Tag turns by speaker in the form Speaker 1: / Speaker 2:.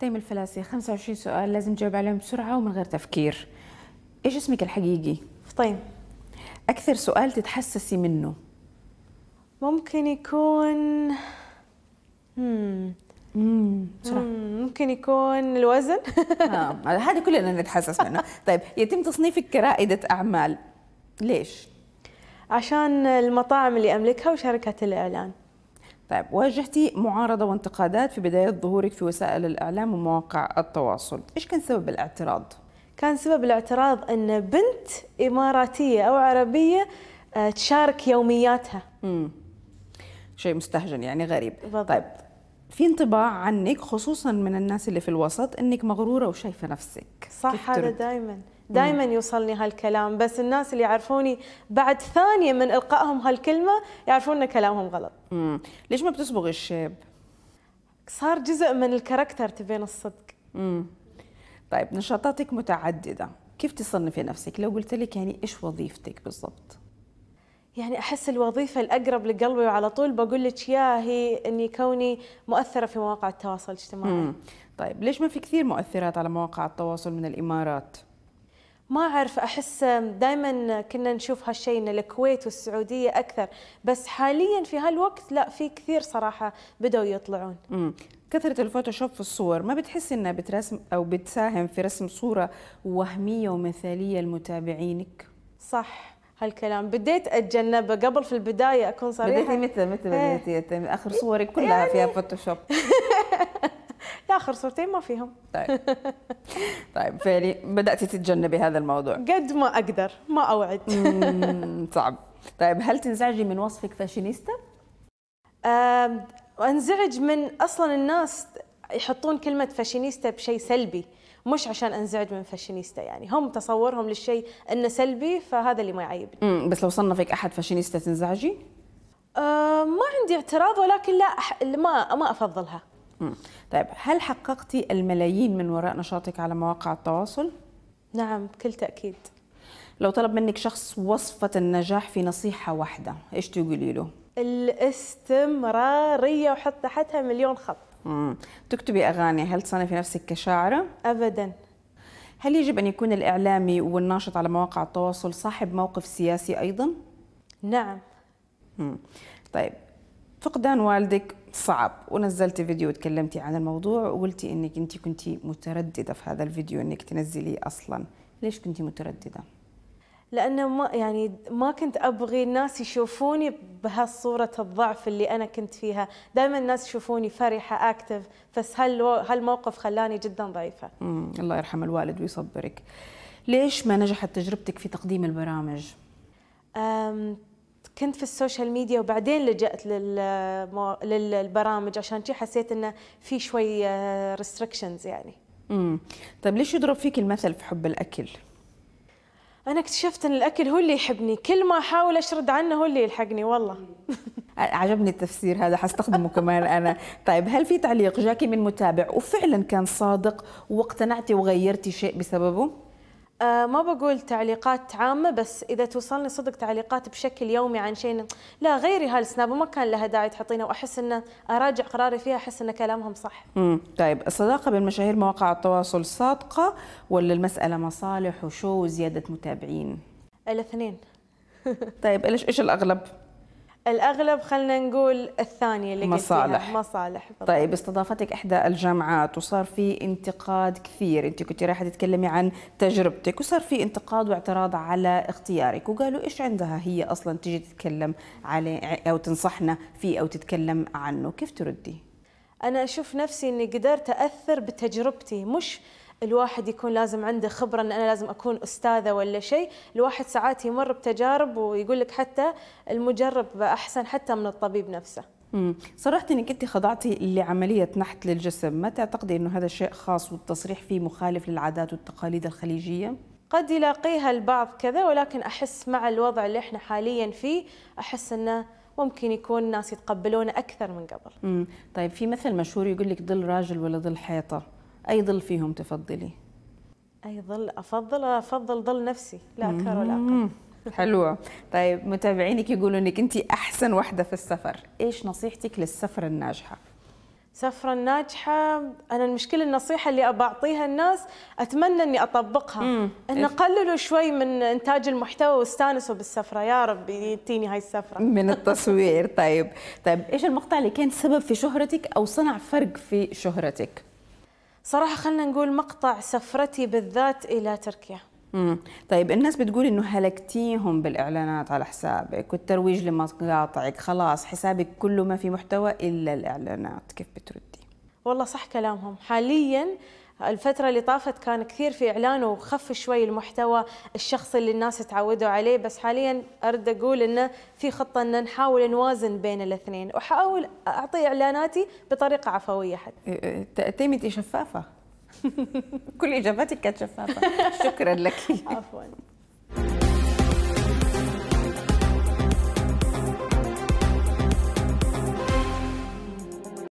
Speaker 1: تيم الفلاسي 25 سؤال لازم تجاوب عليهم بسرعة ومن غير تفكير إيش اسمك الحقيقي؟ فطيم أكثر سؤال تتحسسي منه
Speaker 2: ممكن يكون مم. مم.
Speaker 1: بسرعة. ممكن يكون الوزن آه. هذا كلنا نتحسس منه طيب يتم تصنيفك كرائدة أعمال ليش؟ عشان المطاعم اللي أملكها وشركات الإعلان طيب واجهتي معارضه وانتقادات في بدايه ظهورك في وسائل
Speaker 2: الاعلام ومواقع التواصل ايش كان سبب الاعتراض كان سبب الاعتراض ان بنت اماراتيه او عربيه آه، تشارك يومياتها امم
Speaker 1: شيء مستهجن يعني غريب بالضبط. طيب في انطباع عنك خصوصا من الناس اللي في الوسط انك مغروره وشايفه نفسك
Speaker 2: صح هذا دائما دائما يوصلني هالكلام بس الناس اللي يعرفوني بعد ثانيه من القائهم هالكلمه يعرفون ان كلامهم غلط
Speaker 1: مم. ليش ما بتصبغ الشيب
Speaker 2: صار جزء من الكاركتر
Speaker 1: تبين الصدق مم. طيب نشاطاتك متعدده كيف تصنفي نفسك لو قلت لك يعني ايش وظيفتك بالضبط
Speaker 2: يعني احس الوظيفه الاقرب لقلبي وعلى طول بقول لك يا هي اني كوني مؤثره في مواقع التواصل الاجتماعي مم. طيب ليش ما في كثير مؤثرات على مواقع التواصل من الامارات ما اعرف احس دائما كنا نشوف هالشيء ان الكويت والسعوديه اكثر بس حاليا في هالوقت لا في كثير صراحه بداوا يطلعون
Speaker 1: مم. كثرة الفوتوشوب في الصور ما بتحس انها بترسم او بتساهم في رسم صورة وهمية ومثالية لمتابعينك؟ صح
Speaker 2: هالكلام بديت اتجنبه قبل في البدايه اكون صريحه بديتي
Speaker 1: متى متى إيه. بديتي اخر صورك كلها يعني فيها فوتوشوب
Speaker 2: لا اخر صورتين ما فيهم
Speaker 1: طيب طيب فعلي بداتي تتجنبي هذا الموضوع قد ما
Speaker 2: اقدر ما اوعد صعب طيب هل تنزعجي من وصفك فاشينيستا انزعج من اصلا الناس يحطون كلمه فاشينيستا بشيء سلبي مش عشان انزعج من فاشينيستا يعني هم تصورهم للشيء انه سلبي فهذا اللي ما يعيبني
Speaker 1: بس لو صنفك احد فاشينيستا تنزعجي
Speaker 2: أه ما عندي اعتراض ولكن لا أح... ما ما افضلها طيب هل حققتي
Speaker 1: الملايين من وراء نشاطك على مواقع التواصل؟
Speaker 2: نعم بكل تأكيد
Speaker 1: لو طلب منك شخص وصفة النجاح في نصيحة واحدة ايش تقولي له؟
Speaker 2: الاستمرارية وحط تحتها مليون خط
Speaker 1: مم. تكتبي أغاني هل تصنفي نفسك كشاعرة؟ أبداً هل يجب أن يكون الإعلامي والناشط على مواقع التواصل صاحب موقف سياسي أيضا؟ نعم مم. طيب فقدان والدك صعب ونزلتي فيديو وتكلمتي عن الموضوع وقلتي انك انت كنتي متردده في هذا الفيديو انك تنزليه اصلا ليش كنتي متردده
Speaker 2: لانه ما يعني ما كنت ابغي الناس يشوفوني بهالصوره الضعف اللي انا كنت فيها دائما الناس يشوفوني فرحه اكتف بس هالموقف خلاني جدا ضعيفه
Speaker 1: مم. الله يرحم الوالد ويصبرك ليش ما نجحت تجربتك في تقديم البرامج
Speaker 2: كنت في السوشيال ميديا وبعدين لجأت للبرامج عشان شي حسيت انه في شوي ريستريكشنز آه، يعني
Speaker 1: امم طيب ليش يضرب فيك المثل في حب الاكل
Speaker 2: انا اكتشفت ان الاكل هو اللي يحبني كل ما احاول اشرد عنه هو اللي يلحقني والله
Speaker 1: عجبني التفسير هذا حستخدمه كمان انا طيب هل في تعليق جاكي من متابع وفعلا كان صادق واقتنعتي وغيرتي شيء بسببه
Speaker 2: آه ما بقول تعليقات عامة بس إذا توصلني صدق تعليقات بشكل يومي عن شيء لا غيري هالسناب وما كان لها داعي تحطينه وأحس أنه أراجع قراري فيها أحس أن كلامهم صح
Speaker 1: مم. طيب الصداقة بين مشاهير مواقع التواصل صادقة ولا المسألة مصالح وشو وزيادة متابعين؟
Speaker 2: الاثنين
Speaker 1: طيب إيش الأغلب؟
Speaker 2: الاغلب خلينا نقول الثانيه اللي مصالح مصالح بالضبط. طيب
Speaker 1: استضافتك احدى الجامعات وصار في انتقاد كثير انت كنت رايحه تتكلمي عن تجربتك وصار في انتقاد واعتراض على اختيارك وقالوا ايش عندها هي اصلا تجي تتكلم عليه او تنصحنا فيه او تتكلم عنه كيف تردي
Speaker 2: انا اشوف نفسي اني قدرت اثر بتجربتي مش الواحد يكون لازم عنده خبره ان انا لازم اكون استاذه ولا شيء، الواحد ساعات يمر بتجارب ويقول لك حتى المجرب احسن حتى من الطبيب نفسه.
Speaker 1: امم صرحتي انك انت خضعتي لعمليه نحت للجسم، ما تعتقدي انه هذا شيء خاص والتصريح فيه مخالف للعادات والتقاليد الخليجيه؟
Speaker 2: قد يلاقيها البعض كذا ولكن احس مع الوضع اللي احنا حاليا فيه احس انه ممكن يكون الناس يتقبلونه اكثر من قبل.
Speaker 1: امم طيب في مثل مشهور يقول لك ظل راجل ولا ظل حيطه؟ أي ظل فيهم تفضلي؟
Speaker 2: أي ظل أفضل أفضل ظل نفسي لا أكثر ولا
Speaker 1: أقل حلوة طيب متابعينك يقولون انك انت احسن وحده في السفر ايش نصيحتك للسفرة الناجحة
Speaker 2: سفرة ناجحة أنا المشكلة النصيحة اللي أعطيها الناس أتمنى أني أطبقها أن قللوا شوي من إنتاج المحتوى واستانسوا بالسفرة يا رب يتيني هاي السفرة من التصوير طيب طيب إيش المقطع اللي كان سبب في شهرتك أو صنع فرق في شهرتك صراحه خلينا نقول مقطع سفرتي بالذات الى تركيا مم.
Speaker 1: طيب الناس بتقول انه هلكتيهم بالاعلانات على حسابك والترويج لمقاطعك خلاص حسابك كله ما في محتوى الا الاعلانات كيف بتردي
Speaker 2: والله صح كلامهم حاليا الفترة اللي طافت كان كثير في إعلان وخف شوي المحتوى الشخصي اللي الناس تعودوا عليه بس حاليا أرد أقول إنه في خطة إن نحاول نوازن بين الاثنين وأحاول أعطي إعلاناتي بطريقة عفوية حتى
Speaker 1: إيه، إيه، تيمتي شفافة
Speaker 2: كل إجاباتك كانت شفافة شكرا لك عفوا